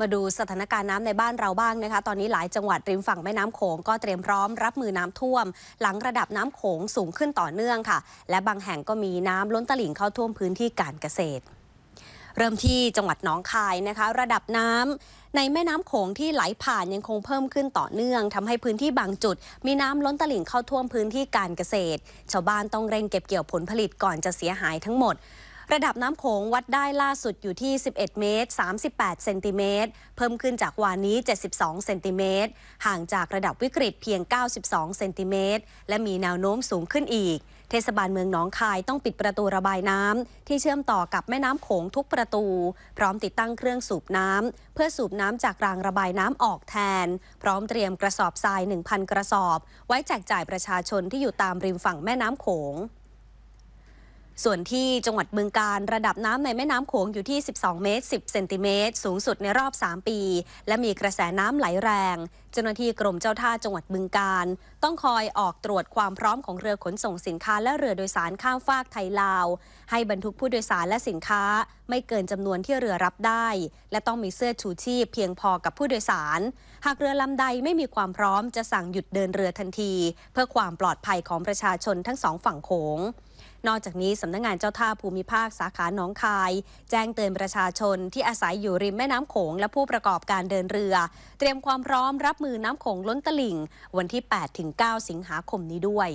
มาดูสถานการณ์น้ำในบ้านเราบ้างนะคะ ตอนนี้หลายจังหวัดริมฝั่งแม่น้ำโขงก็เตรียมพร้อมรับมือน้ำท่วม หลังระดับน้ำโขงสูงขึ้นต่อเนื่องค่ะ และบางแห่งก็มีน้ำล้นตลิ่งเข้าท่วมพื้นที่การเกษตร เริ่มที่จังหวัดหนองคายนะคะ ระดับน้ำ ในแม่น้ำโขงที่ไหลผ่านยังคงเพิ่มขึ้นต่อเนื่องทำให้พื้นที่บางจุด มีน้ำล้นตลิ่งเข้าท่วมพื้นที่การเกษตรชาวบ้านต้องเร่งเก็บเกี่ยวผลผลิตก่อนจะเสียหายทั้งหมดระดับน้ำโขงวัดได้ล่าสุดอยู่ที่ 11 เมตร 38 เซนติเมตร เพิ่มขึ้นจากวานนี้ 72 เซนติเมตร ห่างจากระดับวิกฤตเพียง 92 เซนติเมตร และมีแนวโน้มสูงขึ้นอีก เทศบาลเมืองหนองคายต้องปิดประตูระบายน้ำที่เชื่อมต่อกับแม่น้ำโขงทุกประตู พร้อมติดตั้งเครื่องสูบน้ำเพื่อสูบน้ำจากรางระบายน้ำออกแทน พร้อมเตรียมกระสอบทราย 1,000 กระสอบ ไว้แจกจ่ายประชาชนที่อยู่ตามริมฝั่งแม่น้ำโขงส่วนที่จังหวัดบึงการ ระดับน้ำในแม่น้ำโขงอยู่ที่ 12 เมตร10 เซนติเมตร สูงสุดในรอบ 3 ปี และมีกระแสน้ำไหลแรงเจ้าหน้าที่กรมเจ้าท่าจังหวัดบึงการ ต้องคอยออกตรวจความพร้อมของเรือขนส่งสินค้าและเรือโดยสารข้ามฟากไทยลาว ให้บรรทุกผู้โดยสารและสินค้าไม่เกินจำนวนที่เรือรับได้ และต้องมีเสื้อชูชีพเพียงพอกับผู้โดยสาร หากเรือลำใดไม่มีความพร้อมจะสั่งหยุดเดินเรือทันที เพื่อความปลอดภัยของประชาชนทั้งสองฝั่งโขงนอกจากนี้สำนักงงานเจ้าท่าภูมิภาคสาขาหนองคาย แจ้งเตือนประชาชนที่อาศัยอยู่ริมแม่น้ำโขงและผู้ประกอบการเดินเรือ เตรียมความพร้อมรับมือน้ำโขงล้นตลิ่งวันที่ 8-9 สิงหาคมนี้ด้วย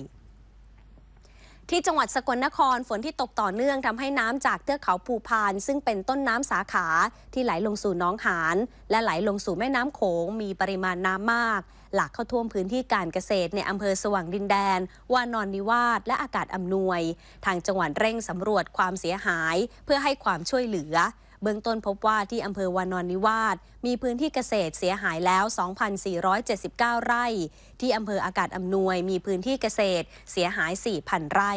ที่จังหวัดสกลนครฝนที่ตกต่อเนื่องทำให้น้ำจากเทือกเขาภูพาน ซึ่งเป็นต้นน้ำสาขาที่ไหลลงสู่น้องหานและไหลลงสู่แม่น้ำโขงมีปริมาณน้ำมาก หลักเข้าท่วมพื้นที่การเกษตรในอำเภอสว่างดินแดนวานอนนิวาสและอากาศอำนวย ทางจังหวัดเร่งสำรวจความเสียหาย เพื่อให้ความช่วยเหลือเบื้องต้นพบว่าที่อำเภอวานอนนิวาสมีพื้นที่เกษตรเสียหายแล้ว 2,479 ไร่ ที่อำเภออากาศอำนวยมีพื้นที่เกษตรเสียหาย 4,000 ไร่